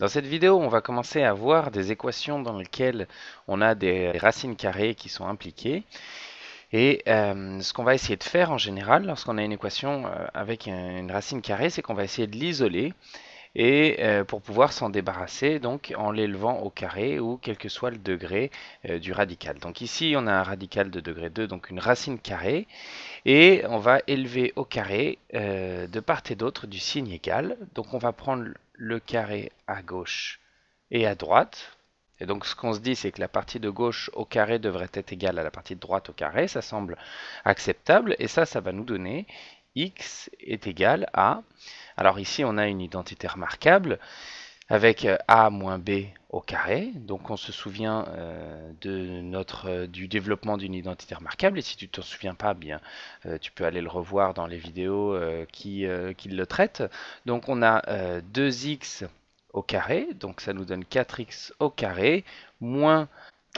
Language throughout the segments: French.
Dans cette vidéo, on va commencer à voir des équations dans lesquelles on a des racines carrées qui sont impliquées. Et euh, ce qu'on va essayer de faire en général, lorsqu'on a une équation euh, avec une racine carrée, c'est qu'on va essayer de l'isoler et euh, pour pouvoir s'en débarrasser donc en l'élevant au carré ou quel que soit le degré euh, du radical. Donc ici on a un radical de degré 2, donc une racine carrée, et on va élever au carré euh, de part et d'autre du signe égal. Donc on va prendre le carré à gauche et à droite. Et donc ce qu'on se dit, c'est que la partie de gauche au carré devrait être égale à la partie de droite au carré, ça semble acceptable, et ça, ça va nous donner x est égal à... Alors ici, on a une identité remarquable avec euh, a moins b au carré. Donc on se souvient euh, de notre, euh, du développement d'une identité remarquable. Et si tu ne t'en souviens pas, bien, tu peux aller le revoir dans les vidéos qui, qui, le traitent. Donc on a 2x au carré, donc ça nous donne 4x au carré, moins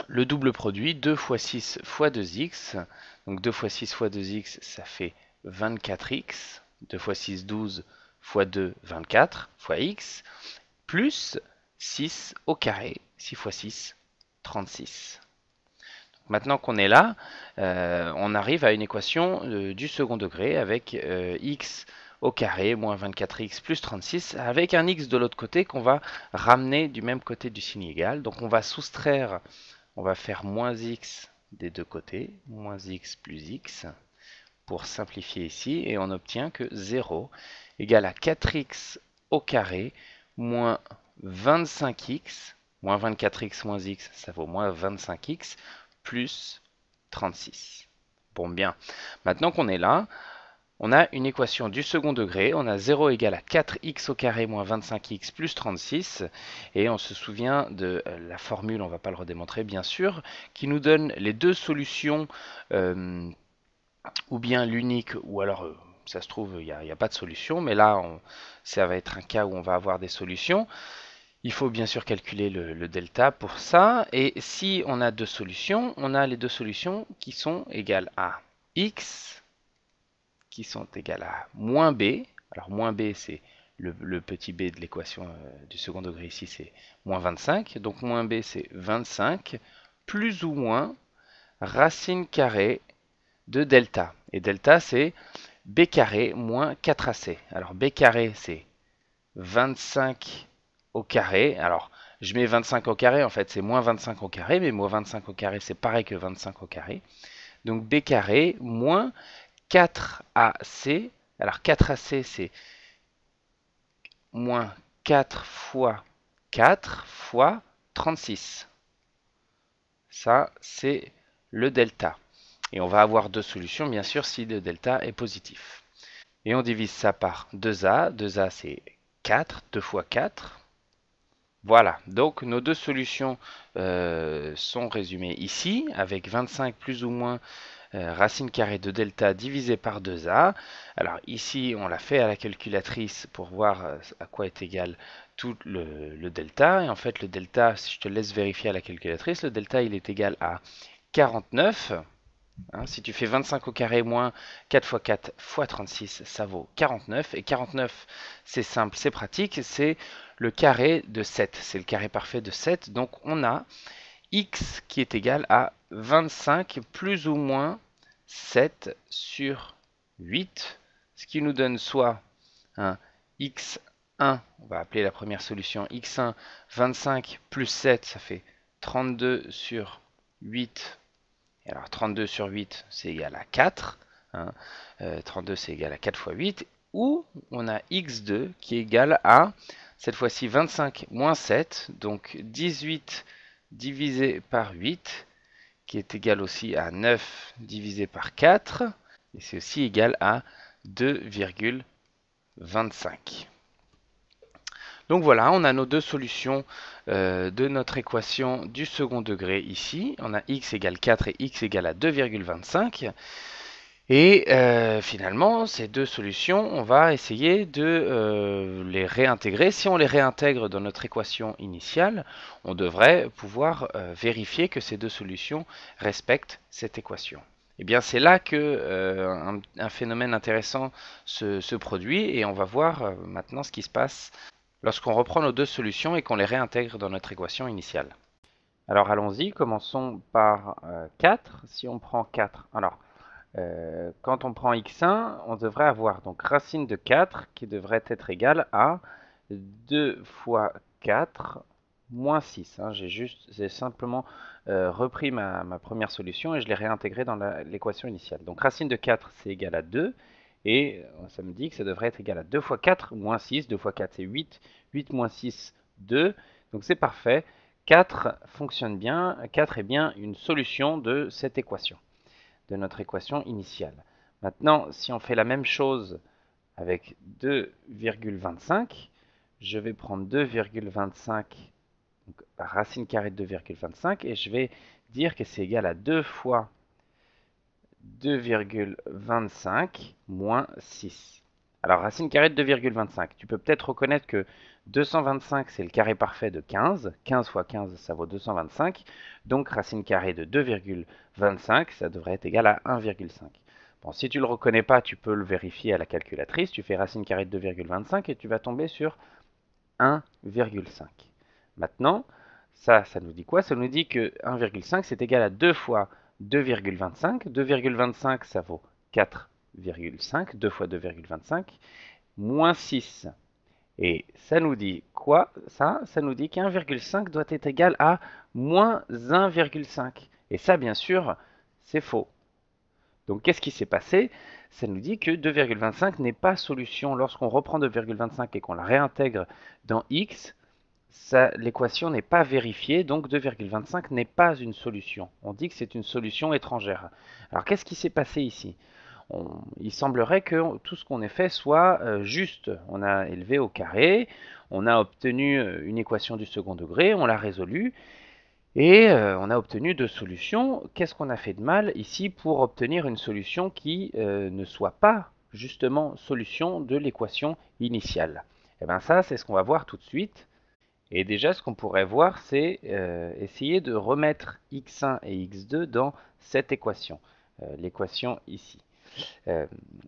le double produit, 2 fois 6 fois 2x. Donc 2 fois 6 fois 2x, ça fait 24x, 2 fois 6, 12, fois 2, 24, fois x, plus 6 au carré, 6 fois 6, 36. Donc maintenant qu'on est là, euh, on arrive à une équation euh, du second degré avec euh, x au carré moins 24x plus 36 avec un x de l'autre côté qu'on va ramener du même côté du signe égal. Donc on va soustraire, on va faire moins x des deux côtés, moins x plus x, pour simplifier ici et on obtient que 0 égale à 4x au carré moins 25x, moins 24x moins x, ça vaut moins 25x, plus 36. Bon bien, maintenant qu'on est là, on a une équation du second degré, on a 0 égale à 4x au carré moins 25x plus 36, et on se souvient de euh, la formule, on ne va pas le redémontrer bien sûr, qui nous donne les deux solutions euh, ou bien l'unique, ou alors euh, ça se trouve, il n'y a, pas de solution, mais là, ça va être un cas où on va avoir des solutions. Il faut bien sûr calculer le, delta pour ça, et si on a deux solutions, on a les deux solutions qui sont égales à x, qui sont égales à moins b, alors moins b c'est le, petit b de l'équation euh, du second degré ici c'est moins 25, donc moins b c'est 25, plus ou moins racine carrée de delta. Et delta, c'est b carré moins 4ac. Alors b carré, c'est 25 au carré. Alors je mets 25 au carré, en fait c'est moins 25 au carré, mais moins 25 au carré, c'est pareil que 25 au carré. Donc b carré moins 4ac. Alors 4ac, c'est moins 4 fois 4 fois 36. Ça, c'est le delta. Et on va avoir deux solutions, bien sûr, si le delta est positif. Et on divise ça par 2a. 2a, c'est 4. 2 fois 4. Voilà, donc nos deux solutions euh, sont résumées ici, avec 25 plus ou moins euh, racine carrée de delta divisé par 2a. Alors ici, on l'a fait à la calculatrice pour voir euh, à quoi est égal tout le, le delta. Et en fait, le delta, si je te laisse vérifier à la calculatrice, le delta, il est égal à 49 Hein, si tu fais 25 au carré moins 4 fois 4 fois 36, ça vaut 49. Et 49, c'est simple, c'est pratique, c'est le carré de 7. C'est le carré parfait de 7. Donc on a x qui est égal à 25 plus ou moins 7 sur 8, ce qui nous donne soit un x1, on va appeler la première solution x1, 25 plus 7, ça fait 32 sur 8 alors 32 sur 8, c'est égal à 4. 32, hein. euh, c'est égal à 4 fois 8. Ou on a x2 qui est égal à, cette fois-ci, 25 moins 7. Donc 18 divisé par 8, qui est égal aussi à 9 divisé par 4. Et c'est aussi égal à 2,25. Donc voilà, on a nos deux solutions euh, de notre équation du second degré ici. On a x égale 4 et x égale à 2,25. Et euh, finalement, ces deux solutions, on va essayer de euh, les réintégrer. Si on les réintègre dans notre équation initiale, on devrait pouvoir vérifier que ces deux solutions respectent cette équation. Et eh bien c'est là que un, phénomène intéressant se, produit et on va voir maintenant ce qui se passe lorsqu'on reprend nos deux solutions et qu'on les réintègre dans notre équation initiale. Alors allons-y, commençons par 4. Euh, si on prend 4, alors euh, quand on prend x1, on devrait avoir donc racine de 4 qui devrait être égale à 2 fois 4 moins 6. Hein, j'ai simplement euh, repris ma, ma, première solution et je l'ai réintégrée dans l'équation initiale. Donc racine de 4, c'est égal à 2 et euh, ça me dit que ça devrait être égal à 2 fois 4 moins 6. 2 fois 4, c'est 8. 8 moins 6, 2. Donc c'est parfait. 4 fonctionne bien. 4 est bien une solution de cette équation, de notre équation initiale. Maintenant, si on fait la même chose avec 2,25, je vais prendre 2,25, racine carrée de 2,25, et je vais dire que c'est égal à 2 fois 2,25 moins 6. Alors racine carrée de 2,25. Tu peux peut-être reconnaître que 225 c'est le carré parfait de 15. 15 fois 15 ça vaut 225. Donc racine carrée de 2,25 ça devrait être égal à 1,5. Bon, si tu ne le reconnais pas, tu peux le vérifier à la calculatrice. Tu fais racine carrée de 2,25 et tu vas tomber sur 1,5. Maintenant, ça, ça nous dit quoi Ça nous dit que 1,5 c'est égal à 2 fois 2,25. 2,25, ça vaut 4,5. 2 fois 2,25, moins 6. Et ça nous dit quoi Ça, ça nous dit qu'1,5 doit être égal à moins 1,5. Et ça, bien sûr, c'est faux. Donc qu'est-ce qui s'est passé Ça nous dit que 2,25 n'est pas solution. Lorsqu'on reprend 2,25 et qu'on la réintègre dans x, l'équation n'est pas vérifiée, donc 2,25 n'est pas une solution. On dit que c'est une solution étrangère. Alors qu'est-ce qui s'est passé ici il semblerait que tout ce qu'on ait fait soit euh, juste. On a élevé au carré, on a obtenu euh, une équation du second degré, on l'a résolue, et euh, on a obtenu deux solutions. Qu'est-ce qu'on a fait de mal ici pour obtenir une solution qui ne soit pas justement solution de l'équation initiale Eh bien ça, c'est ce qu'on va voir tout de suite. Et déjà, ce qu'on pourrait voir, c'est euh, essayer de remettre x1 et x2 dans cette équation, euh, l'équation ici. Euh,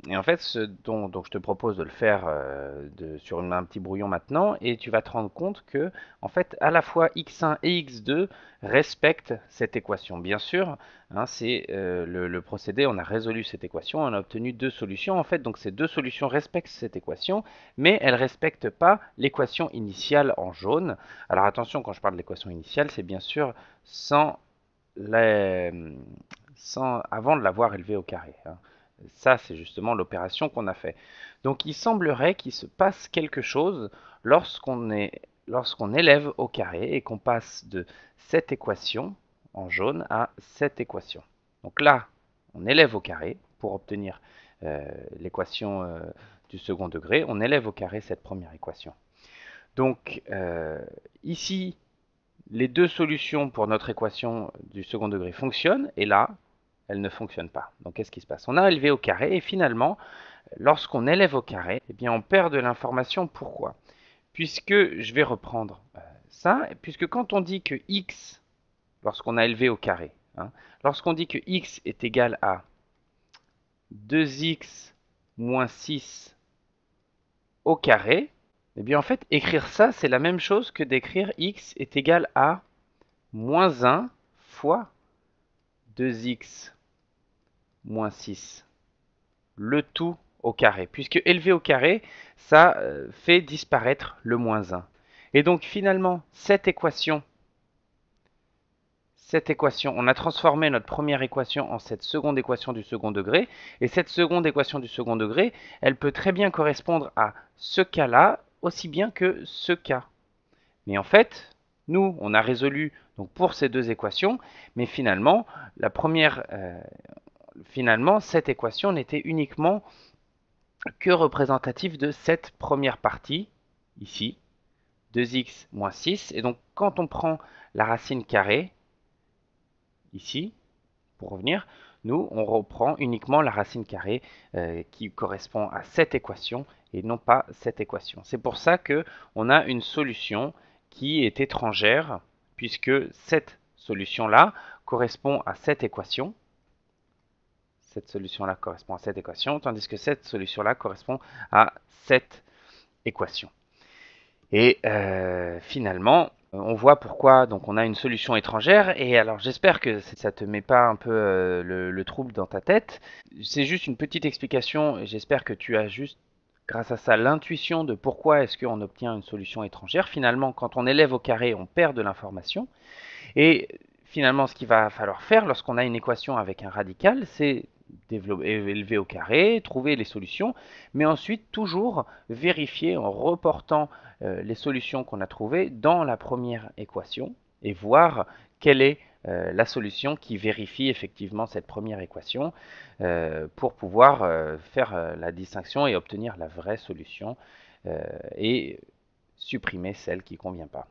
et en fait, donc je te propose de le faire euh, sur un petit brouillon maintenant, et tu vas te rendre compte que, en fait, à la fois x1 et x2 respectent cette équation. Bien sûr, hein, c'est euh, le, procédé, on a résolu cette équation, on a obtenu deux solutions. En fait, donc ces deux solutions respectent cette équation, mais elles ne respectent pas l'équation initiale en jaune. Alors attention, quand je parle de l'équation initiale, c'est bien sûr sans avant de l'avoir élevé au carré. Hein. Ça, c'est justement l'opération qu'on a fait. Donc il semblerait qu'il se passe quelque chose lorsqu'on élève au carré et qu'on passe de cette équation en jaune à cette équation. Donc là, on élève au carré pour obtenir euh, l'équation euh, du second degré, on élève au carré cette première équation. Donc euh, ici, les deux solutions pour notre équation du second degré fonctionnent, et là, elle ne fonctionne pas. Donc qu'est-ce qui se passe On a élevé au carré et finalement, lorsqu'on élève au carré, eh bien on perd de l'information. Pourquoi Puisque je vais reprendre euh, ça, puisque quand on dit que x, lorsqu'on a élevé au carré, hein, lorsqu'on dit que x est égal à 2x moins 6 au carré, eh bien en fait, écrire ça, c'est la même chose que d'écrire x est égal à moins 1 fois 2x moins 6. Le tout au carré, puisque élevé au carré, ça euh, fait disparaître le moins 1. Et donc finalement, cette équation, cette équation, on a transformé notre première équation en cette seconde équation du second degré, et cette seconde équation du second degré, elle peut très bien correspondre à ce cas-là, aussi bien que ce cas. Mais en fait, nous, on a résolu donc pour ces deux équations, mais finalement, la première, euh, finalement, cette équation n'était uniquement que représentative de cette première partie, ici, 2x moins 6. Et donc, quand on prend la racine carrée, ici, pour revenir, nous, on reprend uniquement la racine carrée euh, qui correspond à cette équation et non pas cette équation. C'est pour ça qu'on a une solution qui est étrangère, puisque cette solution-là correspond à cette équation, cette solution-là correspond à cette équation, tandis que cette solution-là correspond à cette équation. Et euh, finalement, on voit pourquoi donc on a une solution étrangère. Et alors j'espère que ça ne te met pas un peu euh, le, le, trouble dans ta tête. C'est juste une petite explication. J'espère que tu as juste grâce à ça l'intuition de pourquoi est-ce qu'on obtient une solution étrangère. Finalement, quand on élève au carré, on perd de l'information. Et finalement, ce qu'il va falloir faire lorsqu'on a une équation avec un radical, c'est élever au carré, trouver les solutions, mais ensuite toujours vérifier en reportant euh, les solutions qu'on a trouvées dans la première équation et voir quelle est euh, la solution qui vérifie effectivement cette première équation euh, pour pouvoir faire la distinction et obtenir la vraie solution et supprimer celle qui ne convient pas.